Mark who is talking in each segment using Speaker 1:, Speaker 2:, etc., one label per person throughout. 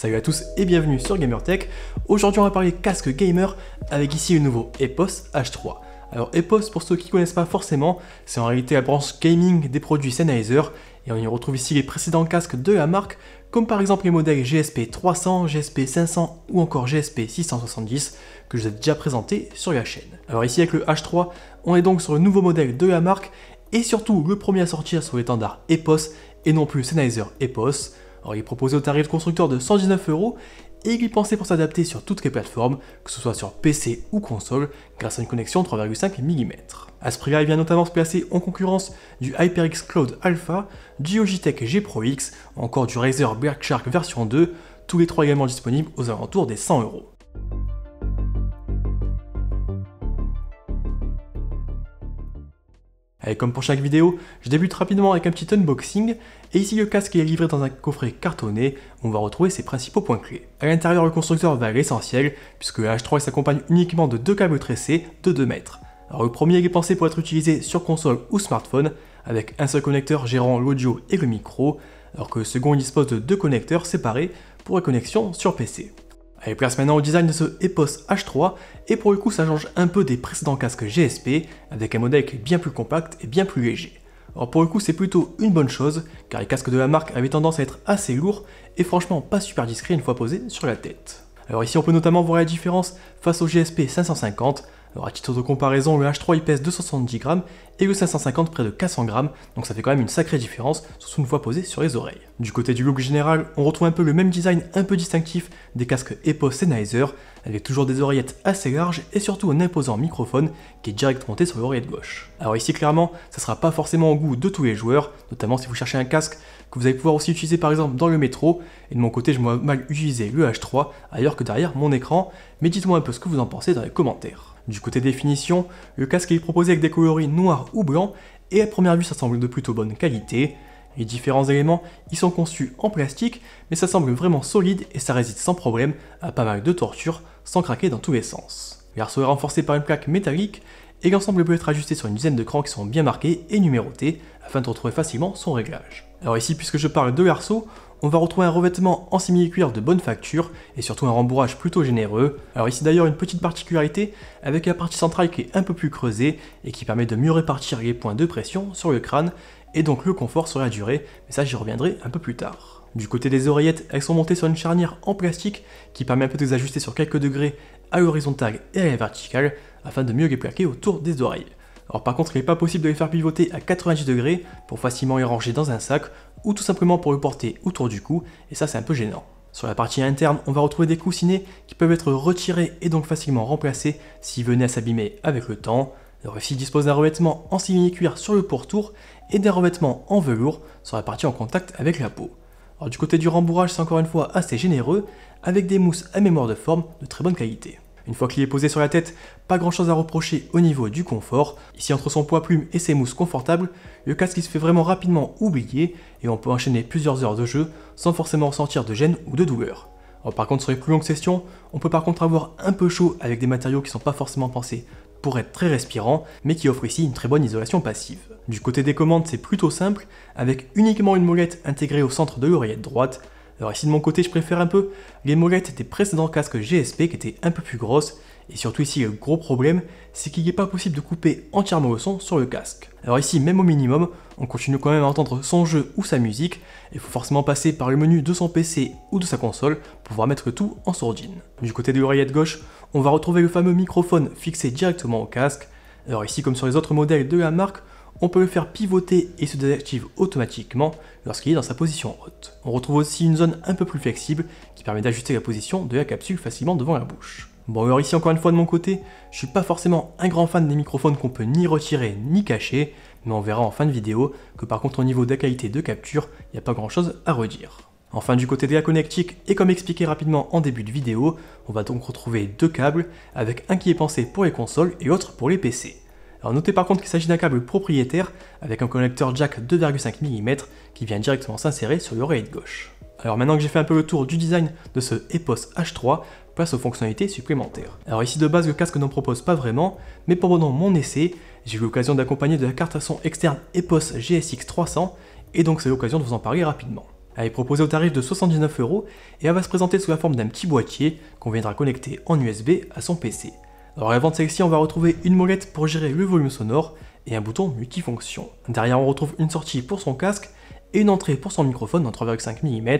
Speaker 1: Salut à tous et bienvenue sur GamerTech. Aujourd'hui, on va parler casque gamer avec ici le nouveau EPOS H3. Alors EPOS, pour ceux qui ne connaissent pas forcément, c'est en réalité la branche gaming des produits Sennheiser et on y retrouve ici les précédents casques de la marque comme par exemple les modèles GSP 300, GSP 500 ou encore GSP 670 que je vous ai déjà présenté sur la chaîne. Alors ici avec le H3, on est donc sur le nouveau modèle de la marque et surtout le premier à sortir sur l'étendard EPOS et non plus Sennheiser EPOS il proposait proposé au tarif constructeur de 119 euros et il pensait pour s'adapter sur toutes les plateformes, que ce soit sur PC ou console, grâce à une connexion 3,5 mm. À ce prix-là, il vient notamment se placer en concurrence du HyperX Cloud Alpha, du Logitech G Pro X, encore du Razer Black Shark version 2, tous les trois également disponibles aux alentours des 100 euros. comme pour chaque vidéo, je débute rapidement avec un petit unboxing, et ici le casque est livré dans un coffret cartonné, où on va retrouver ses principaux points clés. À l'intérieur, le constructeur va à l'essentiel, puisque le H3 s'accompagne uniquement de deux câbles tressés de 2 mètres. Alors le premier est pensé pour être utilisé sur console ou smartphone, avec un seul connecteur gérant l'audio et le micro, alors que le second dispose de deux connecteurs séparés pour la connexion sur PC. Allez, place maintenant au design de ce Epos H3, et pour le coup ça change un peu des précédents casques GSP, avec un modèle bien plus compact et bien plus léger. Alors pour le coup c'est plutôt une bonne chose, car les casques de la marque avaient tendance à être assez lourds, et franchement pas super discrets une fois posés sur la tête. Alors ici on peut notamment voir la différence face au GSP 550, alors à titre de comparaison, le H3 il pèse 270 grammes et le 550 près de 400 grammes, donc ça fait quand même une sacrée différence, surtout une fois posé sur les oreilles. Du côté du look général, on retrouve un peu le même design un peu distinctif des casques EPOS Sennheiser, avec toujours des oreillettes assez larges et surtout un imposant microphone qui est directement monté sur l'oreillette gauche. Alors ici clairement, ça sera pas forcément au goût de tous les joueurs, notamment si vous cherchez un casque que vous allez pouvoir aussi utiliser par exemple dans le métro, et de mon côté je vois mal utiliser le H3 ailleurs que derrière mon écran, mais dites-moi un peu ce que vous en pensez dans les commentaires. Du côté définition, le casque est proposé avec des coloris noirs ou blanc, et à première vue ça semble de plutôt bonne qualité, les différents éléments y sont conçus en plastique, mais ça semble vraiment solide et ça résiste sans problème à pas mal de tortures, sans craquer dans tous les sens. Le est renforcé par une plaque métallique et l'ensemble peut être ajusté sur une dizaine de crans qui sont bien marqués et numérotés afin de retrouver facilement son réglage. Alors ici, puisque je parle de l'arceau, on va retrouver un revêtement en simili-cuir de bonne facture et surtout un rembourrage plutôt généreux. Alors ici d'ailleurs une petite particularité avec la partie centrale qui est un peu plus creusée et qui permet de mieux répartir les points de pression sur le crâne et donc le confort sur la durée, mais ça j'y reviendrai un peu plus tard. Du côté des oreillettes, elles sont montées sur une charnière en plastique qui permet un peu de les ajuster sur quelques degrés à l'horizontale et à la verticale afin de mieux les plaquer autour des oreilles. Alors par contre, il n'est pas possible de les faire pivoter à 90 degrés pour facilement les ranger dans un sac ou tout simplement pour les porter autour du cou et ça c'est un peu gênant. Sur la partie interne, on va retrouver des coussinets qui peuvent être retirés et donc facilement remplacés s'ils venaient à s'abîmer avec le temps. Le récit dispose d'un revêtement en simili-cuir sur le pourtour et d'un revêtement en velours sur la partie en contact avec la peau. Alors du côté du rembourrage, c'est encore une fois assez généreux, avec des mousses à mémoire de forme de très bonne qualité. Une fois qu'il est posé sur la tête, pas grand chose à reprocher au niveau du confort. Ici entre son poids plume et ses mousses confortables, le casque se fait vraiment rapidement oublier et on peut enchaîner plusieurs heures de jeu sans forcément ressentir de gêne ou de douleur. par contre sur les plus longues sessions, on peut par contre avoir un peu chaud avec des matériaux qui ne sont pas forcément pensés pour être très respirant, mais qui offre ici une très bonne isolation passive. Du côté des commandes, c'est plutôt simple, avec uniquement une molette intégrée au centre de l'oreillette droite. Alors ici de mon côté, je préfère un peu les molettes des précédents casques GSP qui étaient un peu plus grosses, et surtout ici le gros problème, c'est qu'il n'est pas possible de couper entièrement le son sur le casque. Alors ici, même au minimum, on continue quand même à entendre son jeu ou sa musique, et il faut forcément passer par le menu de son PC ou de sa console pour pouvoir mettre tout en sourdine. Du côté de l'oreillette gauche, on va retrouver le fameux microphone fixé directement au casque. Alors ici, comme sur les autres modèles de la marque, on peut le faire pivoter et se désactive automatiquement lorsqu'il est dans sa position haute. On retrouve aussi une zone un peu plus flexible qui permet d'ajuster la position de la capsule facilement devant la bouche. Bon alors ici encore une fois de mon côté, je suis pas forcément un grand fan des microphones qu'on peut ni retirer ni cacher, mais on verra en fin de vidéo que par contre au niveau de la qualité de capture, il n'y a pas grand chose à redire. Enfin du côté la connectique, et comme expliqué rapidement en début de vidéo, on va donc retrouver deux câbles, avec un qui est pensé pour les consoles et l'autre pour les PC. Alors notez par contre qu'il s'agit d'un câble propriétaire, avec un connecteur jack 2,5 mm qui vient directement s'insérer sur l'oreille gauche. Alors maintenant que j'ai fait un peu le tour du design de ce EPOS H3, place aux fonctionnalités supplémentaires. Alors ici de base le casque n'en propose pas vraiment, mais pendant mon essai, j'ai eu l'occasion d'accompagner de la carte à son externe EPOS GSX 300, et donc c'est l'occasion de vous en parler rapidement. Elle est proposée au tarif de 79 euros et elle va se présenter sous la forme d'un petit boîtier qu'on viendra connecter en USB à son PC. Dans la vente celle-ci, on va retrouver une molette pour gérer le volume sonore et un bouton multifonction. Derrière, on retrouve une sortie pour son casque et une entrée pour son microphone en 3,5 mm.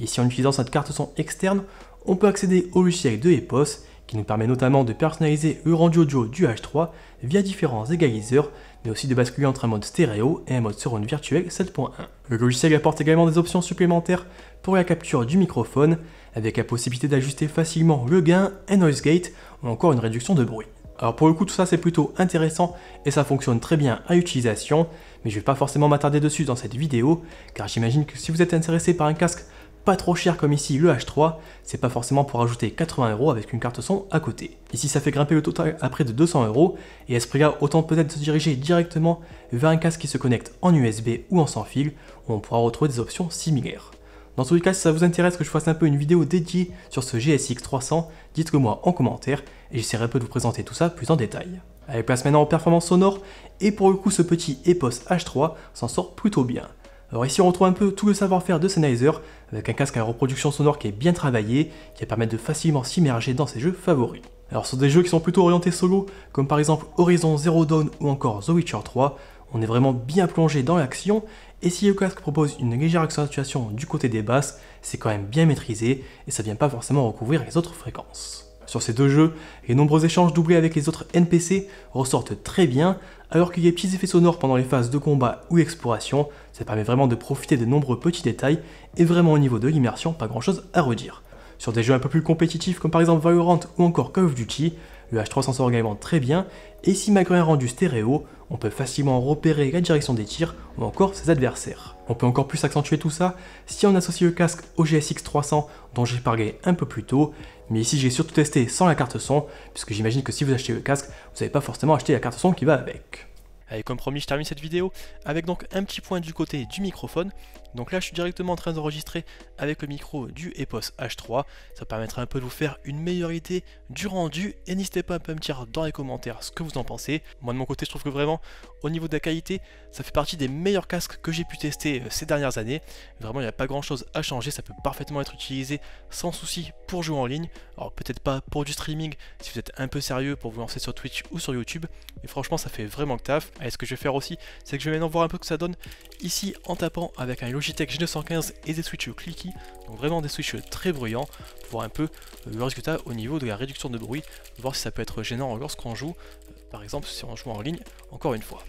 Speaker 1: Ici, en utilisant cette carte son externe, on peut accéder au logiciel de EPOS qui nous permet notamment de personnaliser le rendu audio du H3 via différents égaliseurs mais aussi de basculer entre un mode stéréo et un mode surround virtuel 7.1. Le logiciel apporte également des options supplémentaires pour la capture du microphone, avec la possibilité d'ajuster facilement le gain, et noise gate ou encore une réduction de bruit. Alors pour le coup tout ça c'est plutôt intéressant et ça fonctionne très bien à utilisation, mais je vais pas forcément m'attarder dessus dans cette vidéo, car j'imagine que si vous êtes intéressé par un casque pas trop cher comme ici le H3, c'est pas forcément pour ajouter 80 euros avec une carte son à côté. Ici ça fait grimper le total à près de 200 euros, et à ce autant peut-être se diriger directement vers un casque qui se connecte en USB ou en sans fil, où on pourra retrouver des options similaires. Dans tous les cas, si ça vous intéresse que je fasse un peu une vidéo dédiée sur ce GSX 300, dites-le moi en commentaire et j'essaierai un peu de vous présenter tout ça plus en détail. Allez, place maintenant aux performances sonores et pour le coup ce petit EPOS H3 s'en sort plutôt bien. Alors ici on retrouve un peu tout le savoir-faire de Sennheiser, avec un casque à reproduction sonore qui est bien travaillé, qui va permettre de facilement s'immerger dans ses jeux favoris. Alors sur des jeux qui sont plutôt orientés solo, comme par exemple Horizon Zero Dawn ou encore The Witcher 3, on est vraiment bien plongé dans l'action, et si le casque propose une légère accentuation du côté des basses, c'est quand même bien maîtrisé, et ça vient pas forcément recouvrir les autres fréquences. Sur ces deux jeux, les nombreux échanges doublés avec les autres NPC ressortent très bien, alors qu'il y des petits effets sonores pendant les phases de combat ou exploration, ça permet vraiment de profiter de nombreux petits détails, et vraiment au niveau de l'immersion, pas grand chose à redire. Sur des jeux un peu plus compétitifs comme par exemple Valorant ou encore Call of Duty, le H3 s'en sort également très bien, et si malgré un rendu stéréo, on peut facilement repérer la direction des tirs ou encore ses adversaires. On peut encore plus accentuer tout ça si on associe le casque au GSX 300 dont j'ai parlé un peu plus tôt, mais ici j'ai surtout testé sans la carte son, puisque j'imagine que si vous achetez le casque, vous n'avez pas forcément acheté la carte son qui va avec. Allez, comme promis, je termine cette vidéo avec donc un petit point du côté du microphone. Donc là, je suis directement en train d'enregistrer avec le micro du EPOS H3. Ça permettra un peu de vous faire une meilleure idée du rendu. Et n'hésitez pas à me dire dans les commentaires ce que vous en pensez. Moi, de mon côté, je trouve que vraiment, au niveau de la qualité, ça fait partie des meilleurs casques que j'ai pu tester euh, ces dernières années. Vraiment, il n'y a pas grand-chose à changer. Ça peut parfaitement être utilisé sans souci pour jouer en ligne. Alors peut-être pas pour du streaming si vous êtes un peu sérieux pour vous lancer sur Twitch ou sur YouTube. Mais franchement, ça fait vraiment que taf. Et ce que je vais faire aussi, c'est que je vais maintenant voir un peu que ça donne ici en tapant avec un Logitech G915 et des switches clicky, donc vraiment des switches très bruyants, pour voir un peu euh, le résultat au niveau de la réduction de bruit, voir si ça peut être gênant lorsqu'on joue, euh, par exemple si on joue en ligne, encore une fois.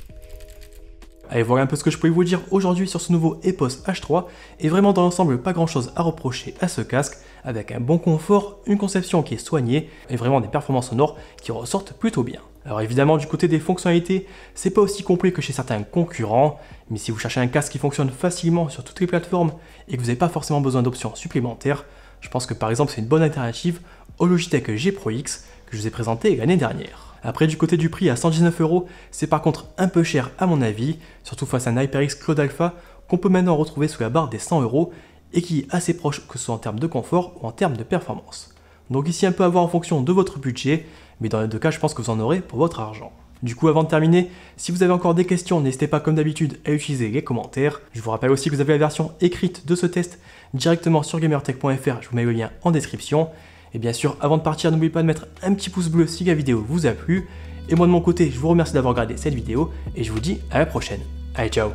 Speaker 1: Allez, voilà un peu ce que je pouvais vous dire aujourd'hui sur ce nouveau EPOS H3, et vraiment dans l'ensemble pas grand chose à reprocher à ce casque, avec un bon confort, une conception qui est soignée, et vraiment des performances sonores qui ressortent plutôt bien. Alors évidemment, du côté des fonctionnalités, c'est pas aussi complet que chez certains concurrents, mais si vous cherchez un casque qui fonctionne facilement sur toutes les plateformes et que vous n'avez pas forcément besoin d'options supplémentaires, je pense que par exemple c'est une bonne alternative au Logitech G Pro X que je vous ai présenté l'année dernière. Après du côté du prix à 119 euros, c'est par contre un peu cher à mon avis, surtout face à un HyperX Cloud Alpha qu'on peut maintenant retrouver sous la barre des 100 euros et qui est assez proche que ce soit en termes de confort ou en termes de performance. Donc ici un peu à voir en fonction de votre budget, mais dans les deux cas, je pense que vous en aurez pour votre argent. Du coup, avant de terminer, si vous avez encore des questions, n'hésitez pas comme d'habitude à utiliser les commentaires. Je vous rappelle aussi que vous avez la version écrite de ce test directement sur gamertech.fr, je vous mets le lien en description. Et bien sûr, avant de partir, n'oubliez pas de mettre un petit pouce bleu si la vidéo vous a plu. Et moi de mon côté, je vous remercie d'avoir regardé cette vidéo et je vous dis à la prochaine. Allez, ciao